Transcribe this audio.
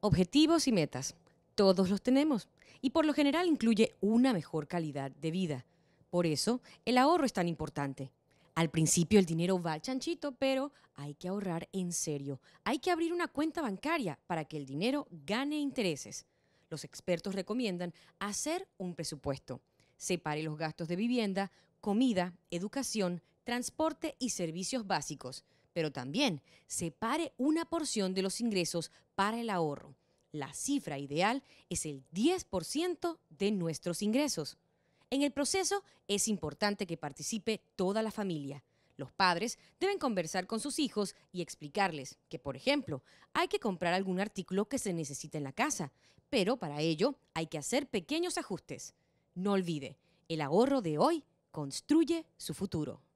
Objetivos y metas. Todos los tenemos y por lo general incluye una mejor calidad de vida. Por eso, el ahorro es tan importante. Al principio el dinero va al chanchito, pero hay que ahorrar en serio. Hay que abrir una cuenta bancaria para que el dinero gane intereses. Los expertos recomiendan hacer un presupuesto. Separe los gastos de vivienda, comida, educación, transporte y servicios básicos pero también separe una porción de los ingresos para el ahorro. La cifra ideal es el 10% de nuestros ingresos. En el proceso es importante que participe toda la familia. Los padres deben conversar con sus hijos y explicarles que, por ejemplo, hay que comprar algún artículo que se necesite en la casa, pero para ello hay que hacer pequeños ajustes. No olvide, el ahorro de hoy construye su futuro.